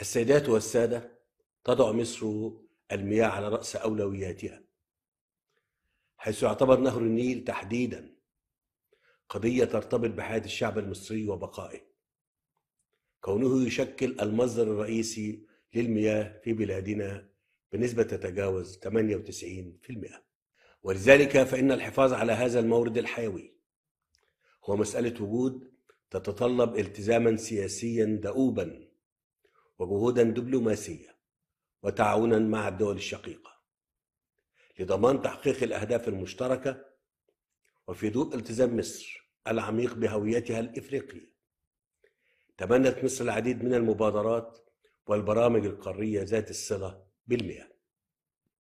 السيدات والسادة تضع مصر المياه على رأس أولوياتها حيث يعتبر نهر النيل تحديدا قضية ترتبط بحياة الشعب المصري وبقائه كونه يشكل المصدر الرئيسي للمياه في بلادنا بنسبة تتجاوز 98% ولذلك فإن الحفاظ على هذا المورد الحيوي هو مسألة وجود تتطلب التزاما سياسيا دؤوبا وجهودا دبلوماسية وتعاونا مع الدول الشقيقة لضمان تحقيق الأهداف المشتركة وفي ضوء التزام مصر العميق بهويتها الإفريقية تبنت مصر العديد من المبادرات والبرامج القارية ذات الصلة بالمياه